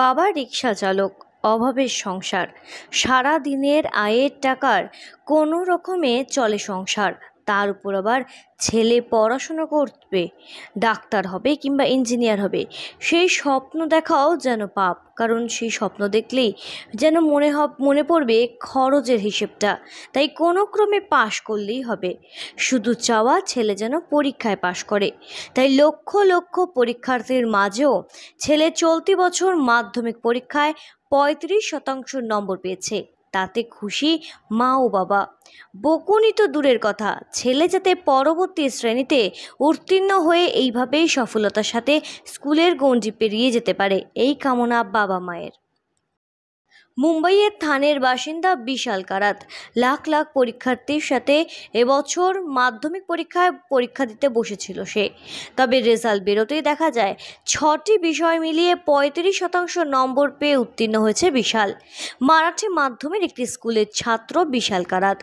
বাবা রিক্সা চালক অভাবের সংসার সারা দিনের আয়ের টাকার কোনো রকমে চলে সংসার তার উপর আবার ছেলে পড়াশুনো করবে ডাক্তার হবে কিংবা ইঞ্জিনিয়ার হবে সেই স্বপ্ন দেখাও যেন পাপ কারণ সেই স্বপ্ন দেখলেই যেন মনে হব মনে পড়বে খরচের হিসেবটা তাই কোনো ক্রমে পাশ করলেই হবে শুধু চাওয়া ছেলে যেন পরীক্ষায় পাশ করে তাই লক্ষ লক্ষ পরীক্ষার্থীর মাঝেও ছেলে চলতি বছর মাধ্যমিক পরীক্ষায় পঁয়ত্রিশ শতাংশ নম্বর পেয়েছে তাতে খুশি মা ও বাবা বকুনি তো দূরের কথা ছেলে যাতে পরবর্তী শ্রেণীতে উত্তীর্ণ হয়ে এইভাবেই সফলতার সাথে স্কুলের গণ্ডি পেরিয়ে যেতে পারে এই কামনা বাবা মায়ের মুম্বাইয়ের থানের বাসিন্দা বিশাল কারাত লাখ লাখ পরীক্ষার্থীর সাথে এবছর মাধ্যমিক পরীক্ষায় পরীক্ষা দিতে বসেছিল সে তবে রেজাল্ট বেরোতেই দেখা যায় ছটি বিষয় মিলিয়ে পঁয়ত্রিশ শতাংশ নম্বর পেয়ে উত্তীর্ণ হয়েছে বিশাল মারাঠি মাধ্যমের একটি স্কুলের ছাত্র বিশাল কারাত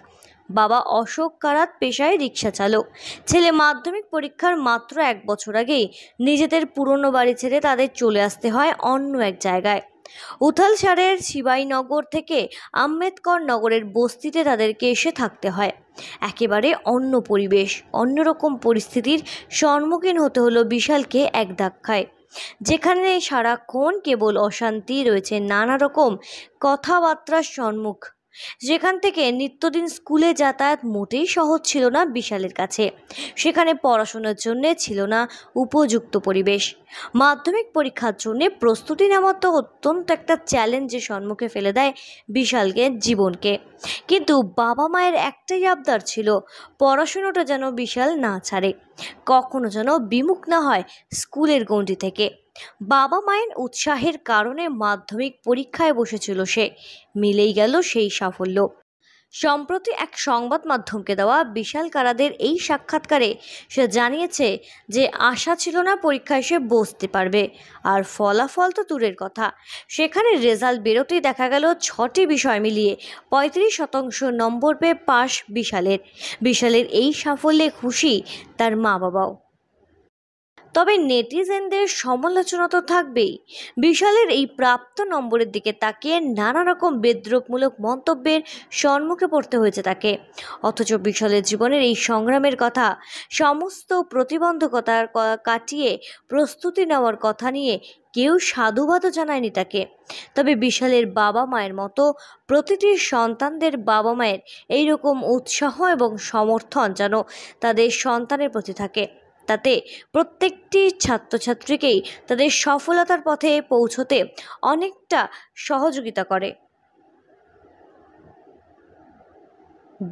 বাবা অশোক কারাত পেশায় রিক্সা চালক ছেলে মাধ্যমিক পরীক্ষার মাত্র এক বছর আগেই নিজেদের পুরনো বাড়ি ছেড়ে তাদের চলে আসতে হয় অন্য এক জায়গায় উথালসারের শিবাইনগর থেকে আম্বেদকর নগরের বস্তিতে তাদেরকে এসে থাকতে হয় একেবারে অন্য পরিবেশ অন্যরকম পরিস্থিতির সম্মুখীন হতে হলো বিশালকে এক ধাক্কায় যেখানে সারাক্ষণ কেবল অশান্তি রয়েছে নানা রকম কথাবার্তার সম্মুখ যেখান থেকে নিত্যদিন স্কুলে যাতায়াত মোটেই সহজ ছিল না বিশালের কাছে সেখানে পড়াশোনার জন্য ছিল না উপযুক্ত পরিবেশ মাধ্যমিক পরীক্ষার জন্য প্রস্তুতি নেওয়া তো অত্যন্ত একটা চ্যালেঞ্জের সম্মুখে ফেলে দেয় বিশালকে জীবনকে কিন্তু বাবা মায়ের একটাই আবদার ছিল পড়াশুনোটা যেন বিশাল না ছাড়ে কখনো যেন বিমুখ না হয় স্কুলের গণ্ডি থেকে বাবা মায়ের উৎসাহের কারণে মাধ্যমিক পরীক্ষায় বসেছিল সে মিলেই গেল সেই সাফল্য সম্প্রতি এক সংবাদ মাধ্যমকে দেওয়া বিশাল কারাদের এই সাক্ষাৎকারে সে জানিয়েছে যে আশা ছিল না পরীক্ষায় সে বসতে পারবে আর ফলাফল তো দূরের কথা সেখানে রেজাল্ট বেরোতেই দেখা গেল ছটি বিষয় মিলিয়ে পঁয়ত্রিশ শতাংশ নম্বর পেয়ে পাশ বিশালের বিশালের এই সাফল্যে খুশি তার মা বাবাও তবে নেটিজেনদের সমালোচনা তো থাকবেই বিশালের এই প্রাপ্ত নম্বরের দিকে তাকিয়ে নানা রকম বিদ্রোপমূলক মন্তব্যের সম্মুখে পড়তে হয়েছে তাকে অথচ বিশালের জীবনের এই সংগ্রামের কথা সমস্ত প্রতিবন্ধকতার কাটিয়ে প্রস্তুতি নেওয়ার কথা নিয়ে কেউ সাধুবাদও জানায়নি তাকে তবে বিশালের বাবা মায়ের মতো প্রতিটি সন্তানদের বাবা মায়ের এইরকম উৎসাহ এবং সমর্থন যেন তাদের সন্তানের প্রতি থাকে তাতে প্রত্যেকটি ছাত্রছাত্রীকেই তাদের সফলতার পথে পৌঁছতে অনেকটা সহযোগিতা করে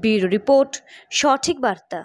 ব্যুরো রিপোর্ট সঠিক বার্তা